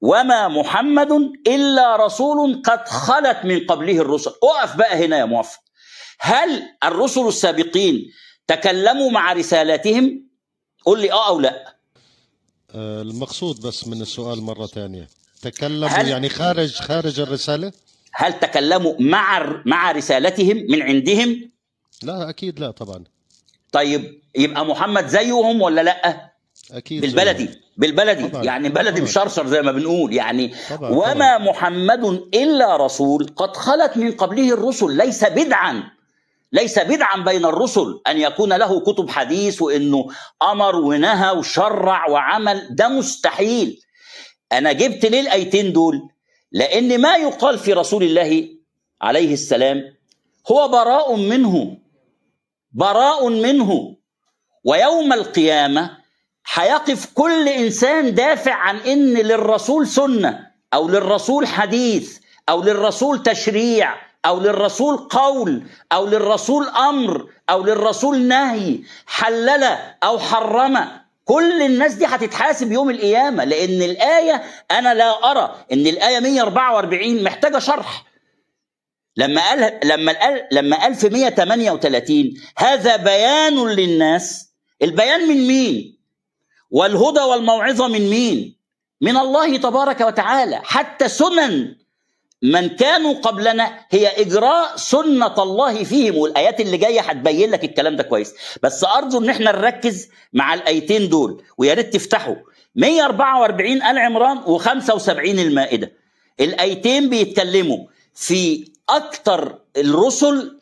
وما محمد إلا رسول قد خلت من قبله الرسل أقف بقى هنا يا موفق هل الرسل السابقين تكلموا مع رسالاتهم قل لي آه أو لا آه، المقصود بس من السؤال مرة ثانية تكلموا هل يعني خارج خارج الرسالة هل تكلموا مع مع رسالتهم من عندهم لا أكيد لا طبعا طيب يبقى محمد زيهم ولا لا أكيد بالبلدي زيهم. بالبلدي طبعا. يعني بلدي مشرشر زي ما بنقول يعني طبعا. وما طبعا. محمد الا رسول قد خلت من قبله الرسل ليس بدعا ليس بدعا بين الرسل ان يكون له كتب حديث وانه امر ونهى وشرع وعمل ده مستحيل انا جبت ليه الايتين دول لان ما يقال في رسول الله عليه السلام هو براء منه براء منه ويوم القيامه هيقف كل انسان دافع عن ان للرسول سنه او للرسول حديث او للرسول تشريع او للرسول قول او للرسول امر او للرسول نهي حلل او حرم كل الناس دي هتتحاسب يوم القيامه لان الايه انا لا ارى ان الايه 144 محتاجه شرح لما قال لما قال لما 138 هذا بيان للناس البيان من مين والهدى والموعظه من مين من الله تبارك وتعالى حتى سنن من كانوا قبلنا هي اجراء سنه الله فيهم والايات اللي جايه هتبين لك الكلام ده كويس بس ارجو ان احنا نركز مع الايتين دول ويا ريت تفتحوا 144 ال عمران و75 المائده الايتين بيتكلموا في اكتر الرسل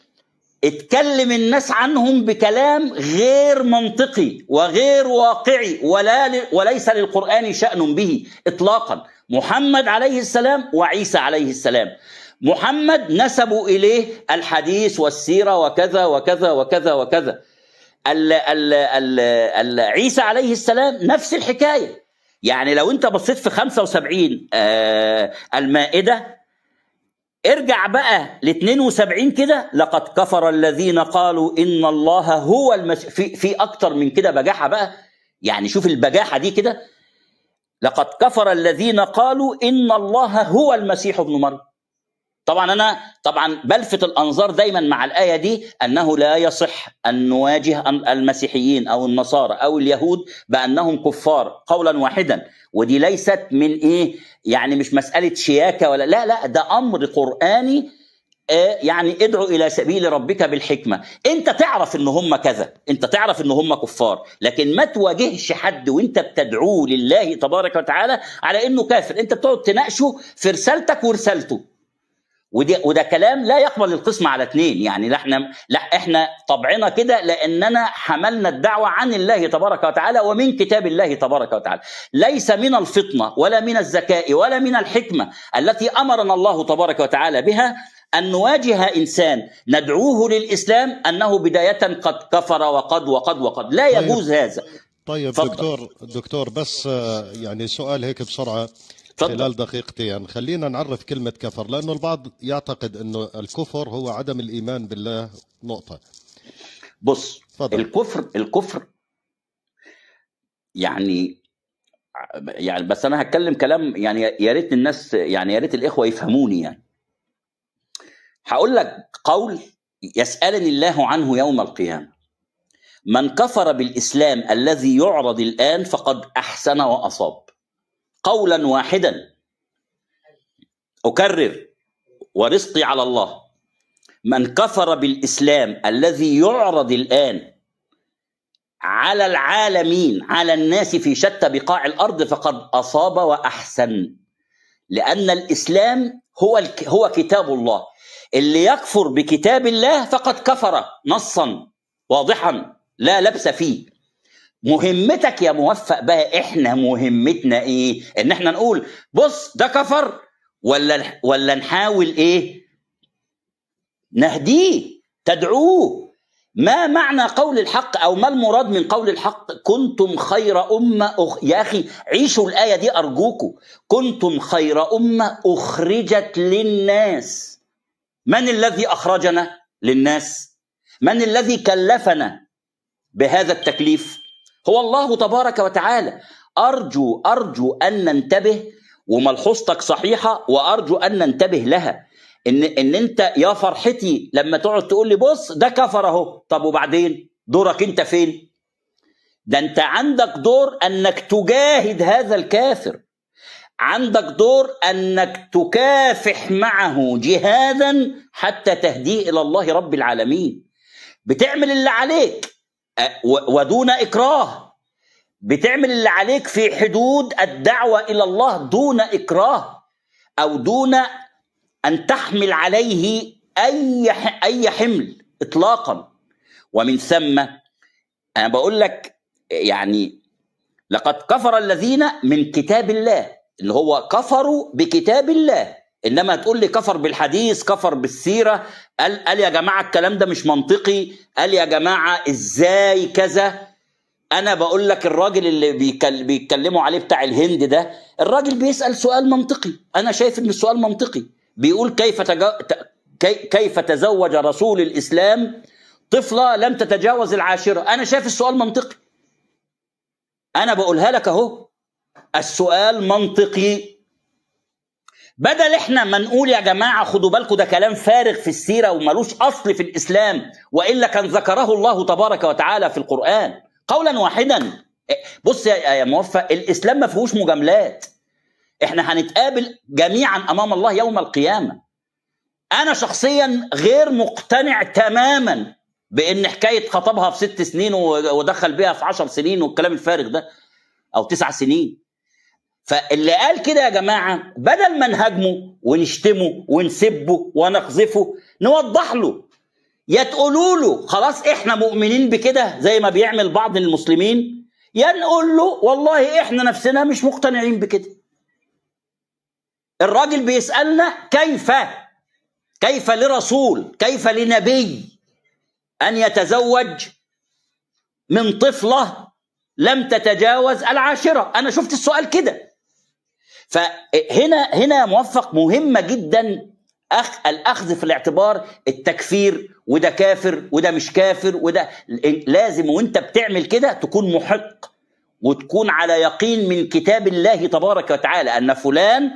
اتكلم الناس عنهم بكلام غير منطقي وغير واقعي ولا ل... وليس للقرآن شأن به إطلاقا محمد عليه السلام وعيسى عليه السلام محمد نسبوا إليه الحديث والسيرة وكذا وكذا وكذا وكذا ال ال ال ال عيسى عليه السلام نفس الحكاية يعني لو أنت بصيت في 75 آه المائدة ارجع بقى ل 72 كده لقد كفر الذين قالوا ان الله هو المش... في في اكتر من كده بجاحه بقى يعني شوف البجاحه دي كده لقد كفر الذين قالوا ان الله هو المسيح ابن مريم طبعا انا طبعا بلفت الانظار دايما مع الايه دي انه لا يصح ان نواجه المسيحيين او النصارى او اليهود بانهم كفار قولا واحدا ودي ليست من ايه يعني مش مساله شياكه ولا لا لا ده امر قراني آه، يعني ادعو الى سبيل ربك بالحكمه انت تعرف ان هم كذا انت تعرف ان هم كفار لكن ما تواجهش حد وانت بتدعوه لله تبارك وتعالى على انه كافر انت بتقعد تناقشه في رسالتك ورسالته ودي وده كلام لا يقبل القسم على اثنين يعني لا احنا لا احنا طبعنا كده لاننا حملنا الدعوه عن الله تبارك وتعالى ومن كتاب الله تبارك وتعالى ليس من الفطنه ولا من الذكاء ولا من الحكمه التي امرنا الله تبارك وتعالى بها أن نواجه إنسان ندعوه للإسلام أنه بداية قد كفر وقد وقد وقد لا طيب. يجوز هذا طيب دكتور دكتور بس آه، يعني سؤال هيك بسرعة خلال دقيقتين خلينا نعرف كلمة كفر لأنه البعض يعتقد أنه الكفر هو عدم الإيمان بالله نقطة بص فضل. الكفر الكفر يعني يعني بس انا هتكلم كلام يعني يا ريت الناس يعني يا ريت الاخوه يفهموني يعني هقول لك قول يسالني الله عنه يوم القيامه من كفر بالاسلام الذي يعرض الان فقد احسن واصاب قولا واحدا أكرر ورزقي على الله من كفر بالإسلام الذي يعرض الآن على العالمين على الناس في شتى بقاع الأرض فقد أصاب وأحسن لأن الإسلام هو هو كتاب الله اللي يكفر بكتاب الله فقد كفر نصا واضحا لا لبس فيه مهمتك يا موفق بقى احنا مهمتنا ايه ان احنا نقول بص ده كفر ولا ولا نحاول ايه نهديه تدعوه ما معنى قول الحق او ما المراد من قول الحق كنتم خير امه أخ... يا اخي عيشوا الايه دي ارجوكم كنتم خير امه اخرجت للناس من الذي اخرجنا للناس من الذي كلفنا بهذا التكليف هو الله تبارك وتعالى أرجو أرجو أن ننتبه وملحوظتك صحيحة وأرجو أن ننتبه لها إن إن أنت يا فرحتي لما تقعد تقول لي بص ده كفر أهو طب وبعدين دورك أنت فين؟ ده أنت عندك دور أنك تجاهد هذا الكافر عندك دور أنك تكافح معه جهادا حتى تهديه إلى الله رب العالمين بتعمل اللي عليك ودون إكراه بتعمل اللي عليك في حدود الدعوة إلى الله دون إكراه أو دون أن تحمل عليه أي أي حمل إطلاقا ومن ثم أنا بقول لك يعني لقد كفر الذين من كتاب الله اللي هو كفروا بكتاب الله انما تقول لي كفر بالحديث كفر بالسيره قال قال يا جماعه الكلام ده مش منطقي قال يا جماعه ازاي كذا انا بقول لك الراجل اللي بيتكلموا عليه بتاع الهند ده الراجل بيسال سؤال منطقي انا شايف ان السؤال منطقي بيقول كيف كي... كيف تزوج رسول الاسلام طفله لم تتجاوز العاشره انا شايف السؤال منطقي انا بقولها لك اهو السؤال منطقي بدل احنا ما نقول يا جماعه خدوا بالكم ده كلام فارغ في السيره وملوش اصل في الاسلام والا كان ذكره الله تبارك وتعالى في القران قولا واحدا بص يا موفق الاسلام ما فيهوش مجاملات احنا هنتقابل جميعا امام الله يوم القيامه انا شخصيا غير مقتنع تماما بان حكايه خطبها في ست سنين ودخل بيها في عشر سنين والكلام الفارغ ده او تسع سنين فاللي قال كده يا جماعه بدل ما نهاجمه ونشتمه ونسبه ونقذفه نوضح له يا تقولوا له خلاص احنا مؤمنين بكده زي ما بيعمل بعض المسلمين يا نقول له والله احنا نفسنا مش مقتنعين بكده الراجل بيسالنا كيف كيف لرسول كيف لنبي ان يتزوج من طفله لم تتجاوز العاشره انا شفت السؤال كده فهنا هنا موفق مهمه جدا أخ الاخذ في الاعتبار التكفير وده كافر وده مش كافر وده لازم وانت بتعمل كده تكون محق وتكون على يقين من كتاب الله تبارك وتعالى ان فلان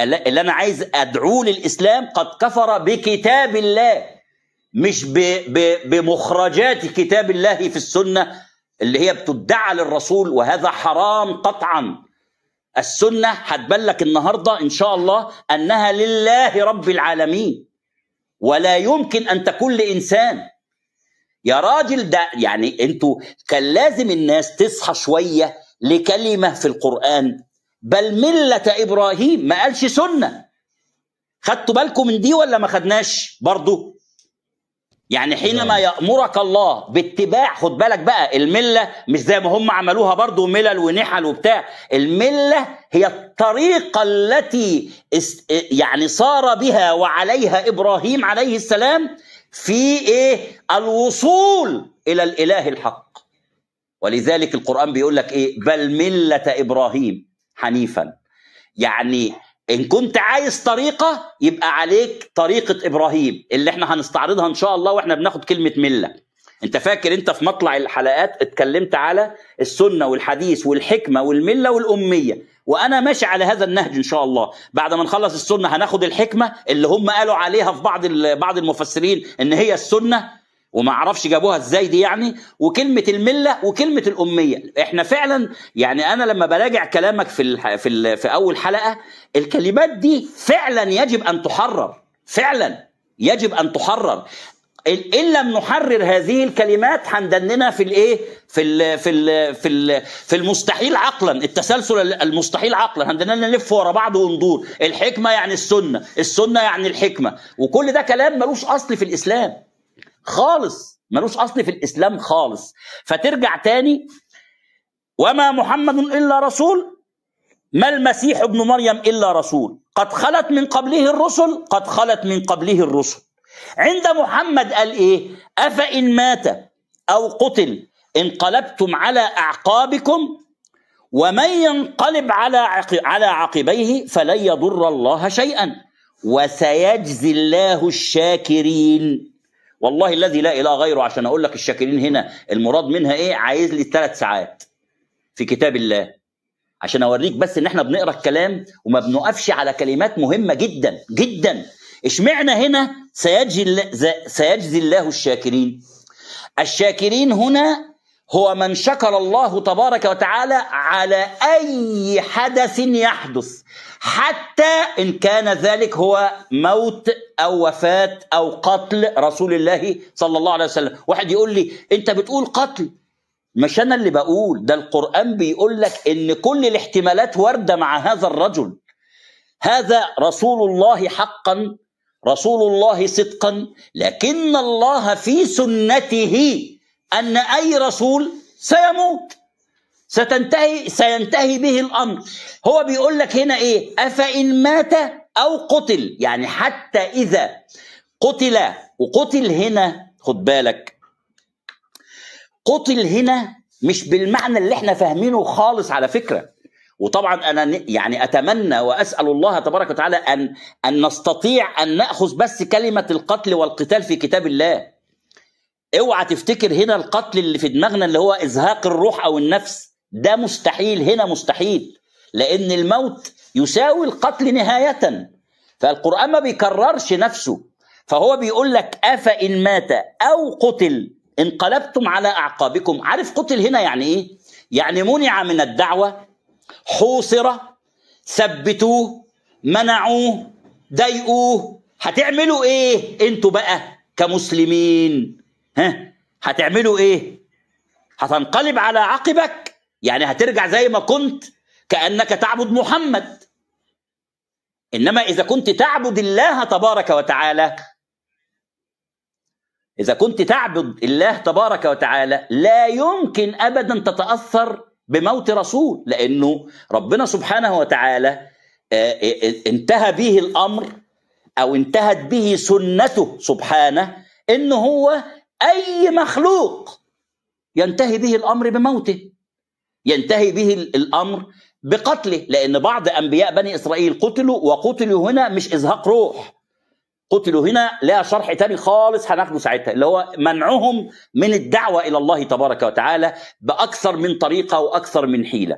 اللي انا عايز ادعوه للاسلام قد كفر بكتاب الله مش بمخرجات كتاب الله في السنه اللي هي بتدعى للرسول وهذا حرام قطعا السنة هتبلك النهاردة إن شاء الله أنها لله رب العالمين ولا يمكن أن تكون لإنسان يا راجل ده يعني انتوا كان لازم الناس تصحى شوية لكلمة في القرآن بل ملة إبراهيم ما قالش سنة خدتوا بالكم من دي ولا ما خدناش برضه يعني حينما نعم. يأمرك الله باتباع خد بالك بقى الملة مش زي ما هم عملوها برضو ملل ونحل وبتاع الملة هي الطريقة التي يعني صار بها وعليها إبراهيم عليه السلام في إيه الوصول إلى الإله الحق ولذلك القرآن بيقول لك إيه بل ملة إبراهيم حنيفا يعني ان كنت عايز طريقه يبقى عليك طريقه ابراهيم اللي احنا هنستعرضها ان شاء الله واحنا بناخد كلمه مله انت فاكر انت في مطلع الحلقات اتكلمت على السنه والحديث والحكمه والمله والاميه وانا ماشي على هذا النهج ان شاء الله بعد ما نخلص السنه هناخد الحكمه اللي هم قالوا عليها في بعض بعض المفسرين ان هي السنه وما اعرفش جابوها ازاي دي يعني وكلمه المله وكلمه الاميه احنا فعلا يعني انا لما براجع كلامك في الح... في ال... في اول حلقه الكلمات دي فعلا يجب ان تحرر فعلا يجب ان تحرر ان لم نحرر هذه الكلمات هندننا في الايه في ال في ال في ال في المستحيل عقلا التسلسل المستحيل عقلا هندننا نلف ورا بعض وندور الحكمه يعني السنه السنه يعني الحكمه وكل ده كلام ملوش اصل في الاسلام خالص ملوش اصل في الاسلام خالص فترجع تاني وما محمد الا رسول ما المسيح ابن مريم الا رسول قد خلت من قبله الرسل قد خلت من قبله الرسل عند محمد قال ايه افان مات او قتل انقلبتم على اعقابكم ومن ينقلب على على عقبيه فلن يضر الله شيئا وسيجزي الله الشاكرين والله الذي لا اله غيره عشان اقول لك الشاكرين هنا المراد منها ايه عايز لي ثلاث ساعات في كتاب الله عشان اوريك بس ان احنا بنقرا الكلام وما بنقفش على كلمات مهمه جدا جدا اشمعنى هنا سيجزي الله, سيجزي الله الشاكرين الشاكرين هنا هو من شكر الله تبارك وتعالى على اي حدث يحدث حتى إن كان ذلك هو موت أو وفاة أو قتل رسول الله صلى الله عليه وسلم واحد يقول لي أنت بتقول قتل مش أنا اللي بقول ده القرآن بيقول لك إن كل الاحتمالات واردة مع هذا الرجل هذا رسول الله حقا رسول الله صدقا لكن الله في سنته أن أي رسول سيموت ستنتهي سينتهي به الامر هو بيقول لك هنا ايه افان مات او قتل يعني حتى اذا قتل وقتل هنا خد بالك قتل هنا مش بالمعنى اللي احنا فاهمينه خالص على فكره وطبعا انا يعني اتمنى واسال الله تبارك وتعالى ان ان نستطيع ان ناخذ بس كلمه القتل والقتال في كتاب الله اوعى تفتكر هنا القتل اللي في دماغنا اللي هو ازهاق الروح او النفس ده مستحيل هنا مستحيل لأن الموت يساوي القتل نهاية فالقرآن ما بيكررش نفسه فهو بيقول لك أفإن مات أو قتل انقلبتم على أعقابكم عارف قتل هنا يعني إيه؟ يعني منع من الدعوة حوصر ثبتوه منعوه ضايقوه هتعملوا ايه انتوا بقى كمسلمين ها هتعملوا ايه هتنقلب على عقبك يعني هترجع زي ما كنت كأنك تعبد محمد إنما إذا كنت تعبد الله تبارك وتعالى إذا كنت تعبد الله تبارك وتعالى لا يمكن أبدا تتأثر بموت رسول لأنه ربنا سبحانه وتعالى آه، آه، آه، انتهى به الأمر أو انتهت به سنته سبحانه إن هو أي مخلوق ينتهي به الأمر بموته ينتهي به الامر بقتله لان بعض انبياء بني اسرائيل قتلوا وقتلوا هنا مش ازهاق روح قتلوا هنا لا شرح تاني خالص هناخده ساعتها اللي هو منعهم من الدعوه الى الله تبارك وتعالى باكثر من طريقه واكثر من حيله